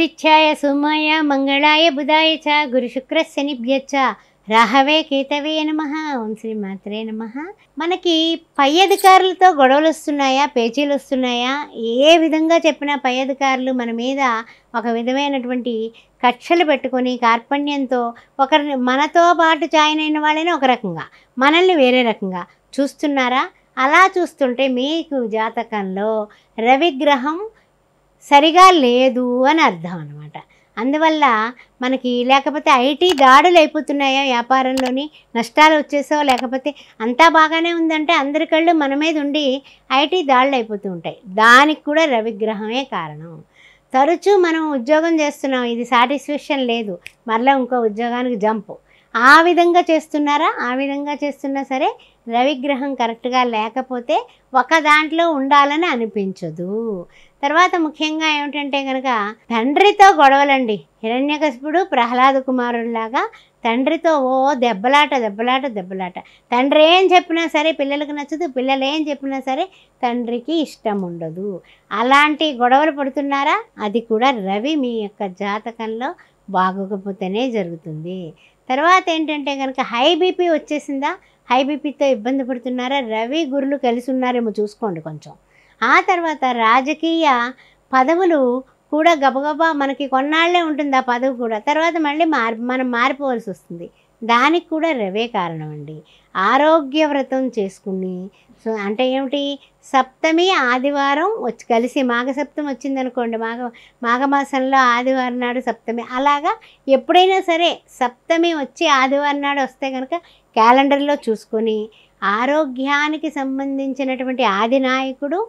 ఆదిత్యాయ సోమాయ మంగళాయ బుధాయ చ గురుశుక్రశనిభ్యచ్చ రాహవే కేతవే నమ ఓం శ్రీ మాత్రే నమ మనకి పై అధికారులతో గొడవలు వస్తున్నాయా పేచీలు వస్తున్నాయా ఏ విధంగా చెప్పినా పై అధికారులు మన మీద ఒక విధమైనటువంటి కక్షలు పెట్టుకొని కార్పణ్యంతో ఒకరిని మనతో పాటు జాయిన్ అయిన వాళ్ళని ఒక రకంగా మనల్ని వేరే రకంగా చూస్తున్నారా అలా చూస్తుంటే మీకు జాతకంలో రవిగ్రహం సరిగా లేదు అని అర్థం అనమాట అందువల్ల మనకి లేకపోతే ఐటీ దాడులు అయిపోతున్నాయా వ్యాపారంలోని నష్టాలు వచ్చేసో లేకపోతే అంతా బాగానే ఉందంటే అందరి కళ్ళు మన మీద ఉండి ఐటీ దాడులు అయిపోతూ ఉంటాయి దానికి కూడా రవిగ్రహమే కారణం తరచూ మనం ఉద్యోగం చేస్తున్నాం ఇది సాటిస్ఫాక్షన్ లేదు మరలా ఇంకో ఉద్యోగానికి జంప్ ఆ విధంగా చేస్తున్నారా ఆ విధంగా చేస్తున్నా సరే రవిగ్రహం కరెక్ట్గా లేకపోతే ఒక దాంట్లో ఉండాలని అనిపించదు తర్వాత ముఖ్యంగా ఏమిటంటే కనుక తండ్రితో గొడవలండి హిరణ్యకశిపుడు ప్రహ్లాద కుమారుడిలాగా తండ్రితో ఓ దెబ్బలాట దెబ్బలాట దెబ్బలాట తండ్రి ఏం చెప్పినా సరే పిల్లలకు నచ్చదు పిల్లలు ఏం చెప్పినా సరే తండ్రికి ఇష్టం ఉండదు అలాంటి గొడవలు పడుతున్నారా అది కూడా రవి మీ యొక్క జాతకంలో బాగోకపోతేనే జరుగుతుంది తర్వాత ఏంటంటే కనుక హై బీపీ వచ్చేసిందా హై బీపీతో ఇబ్బంది పడుతున్నారా రవి గురులు కలిసి ఉన్నారేమో చూసుకోండి కొంచెం ఆ తర్వాత రాజకీయ పదవులు కూడా గబగబా మనకి కొన్నాళ్లే ఉంటుంది ఆ పదవి కూడా తర్వాత మళ్ళీ మార్ మనం మారిపోవాల్సి వస్తుంది దానికి కూడా రవే కారణం అండి ఆరోగ్య వ్రతం చేసుకుని సో అంటే ఏమిటి సప్తమి ఆదివారం వచ్చి కలిసి మాఘసప్తమి వచ్చిందనుకోండి మాఘ మాఘమాసంలో ఆదివారం నాడు సప్తమి అలాగా ఎప్పుడైనా సరే సప్తమి వచ్చి ఆదివారం నాడు వస్తే కనుక క్యాలెండర్లో చూసుకొని ఆరోగ్యానికి సంబంధించినటువంటి ఆదినాయకుడు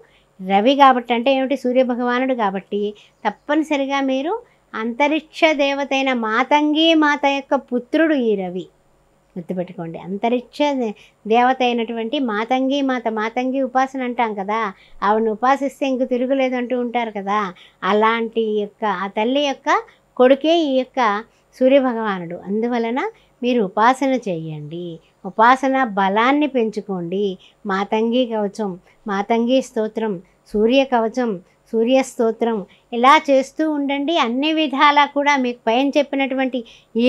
రవి కాబట్టి అంటే ఏమిటి సూర్యభగవానుడు కాబట్టి తప్పనిసరిగా మీరు అంతరిక్ష దేవతైన మాతంగి మాత యొక్క పుత్రుడు ఈ రవి గుర్తుపెట్టుకోండి అంతరిక్ష దేవత అయినటువంటి మాతంగి మాత మాతంగి ఉపాసన అంటాం కదా ఆవిడని ఉపాసిస్తే ఇంక తిరుగులేదు అంటూ ఉంటారు కదా అలాంటి యొక్క ఆ తల్లి యొక్క కొడుకే ఈ యొక్క సూర్యభగవానుడు అందువలన మీరు ఉపాసన చేయండి ఉపాసన బలాన్ని పెంచుకోండి మాతంగి కవచం మాతంగి స్తోత్రం సూర్య కవచం ఇలా చేస్తూ ఉండండి అన్ని విధాలా కూడా మీకు పైన చెప్పినటువంటి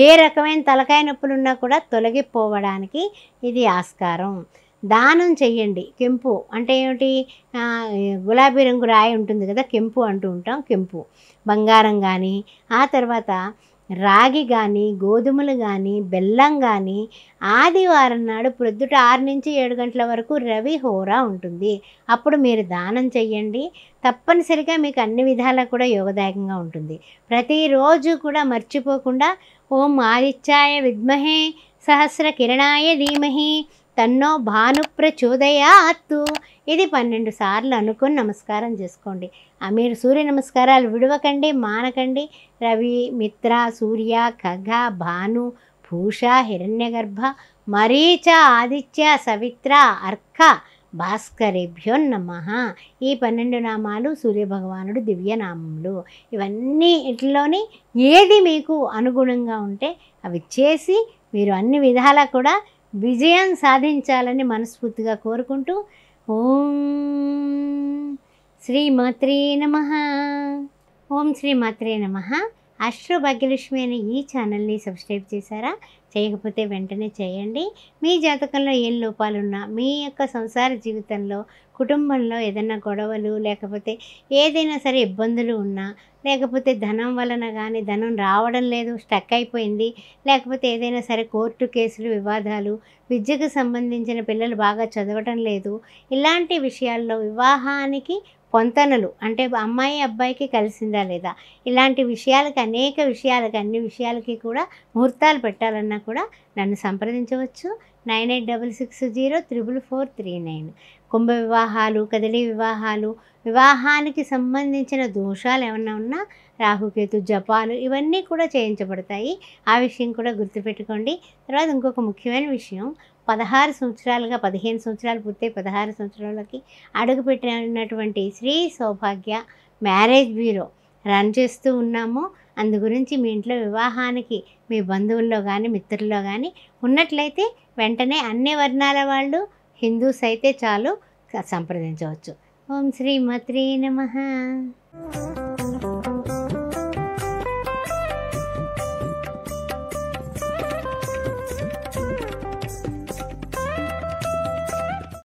ఏ రకమైన తలకాయ నొప్పులు ఉన్నా కూడా తొలగిపోవడానికి ఇది ఆస్కారం దానం చెయ్యండి కెంపు అంటే ఏమిటి గులాబీ రంగు రాయి ఉంటుంది కదా కెంపు అంటూ ఉంటాం కెంపు బంగారం కానీ ఆ తర్వాత రాగి కానీ గోధుమలు కానీ బెల్లం కానీ ఆదివారం నాడు ప్రొద్దుట ఆరు నుంచి ఏడు గంటల వరకు రవి హోరా ఉంటుంది అప్పుడు మీరు దానం చెయ్యండి తప్పనిసరిగా మీకు అన్ని విధాలా కూడా యోగదాయకంగా ఉంటుంది ప్రతిరోజు కూడా మర్చిపోకుండా ఓం ఆదిత్యాయ విద్మహే సహస్ర కిరణాయ ధీమహి తన్నో భానుప్రచోదయాత్తు ఇది పన్నెండు సార్లు అనుకుని నమస్కారం చేసుకోండి మీరు సూర్య నమస్కారాలు విడవకండి మానకండి రవి మిత్ర సూర్య ఖగ భాను భూష గర్భ మరీచ ఆదిత్య సవిత్ర అర్క భాస్కరేభ్యో నమ ఈ పన్నెండు నామాలు సూర్యభగవానుడు దివ్యనామములు ఇవన్నీ ఇంట్లోని ఏది మీకు అనుగుణంగా ఉంటే అవి చేసి మీరు అన్ని విధాలా కూడా విజయం సాధించాలని మనస్ఫూర్తిగా కోరుకుంటూ ఓం శ్రీమాత్రే నమ ఓం శ్రీమాత్రే నమ అశ్రో భాగ్యలక్ష్మి అనే ఈ ఛానల్ని సబ్స్క్రైబ్ చేశారా చేయకపోతే వెంటనే చేయండి మీ జాతకంలో ఏం లోపాలున్నా మీ యొక్క సంసార జీవితంలో కుటుంబంలో ఏదైనా గొడవలు లేకపోతే ఏదైనా సరే ఇబ్బందులు ఉన్నా లేకపోతే ధనం వలన కానీ ధనం రావడం లేదు స్టక్ అయిపోయింది లేకపోతే ఏదైనా సరే కోర్టు కేసులు వివాదాలు విద్యకు సంబంధించిన పిల్లలు బాగా చదవటం లేదు ఇలాంటి విషయాల్లో వివాహానికి పొంతనలు అంటే అమ్మాయి అబ్బాయికి కలిసిందా లేదా ఇలాంటి విషయాలకి అనేక విషయాలకి అన్ని విషయాలకి కూడా ముహూర్తాలు పెట్టాలన్నా కూడా నన్ను సంప్రదించవచ్చు nine eight double six zero triple four three nine కుంభ వివాహాలు కదిలి వివాహాలు వివాహానికి సంబంధించిన దోషాలు ఏమన్నా ఉన్నా రాహుకేతు జపాలు ఇవన్నీ కూడా చేయించబడతాయి ఆ విషయం కూడా గుర్తుపెట్టుకోండి తర్వాత ఇంకొక ముఖ్యమైన విషయం పదహారు సంవత్సరాలుగా పదిహేను సంవత్సరాలు పూర్తయి పదహారు సంవత్సరాలకి అడుగుపెట్టినటువంటి Shri Saubhagya marriage bureau run చేస్తూ ఉన్నాము అందు గురించి మీ ఇంట్లో వివాహానికి మీ బంధువుల్లో కానీ మిత్రుల్లో కానీ ఉన్నట్లయితే వెంటనే అన్ని వర్ణాల వాళ్ళు హిందూస్ అయితే చాలు సంప్రదించవచ్చు ఓం శ్రీ మత్రీ నమ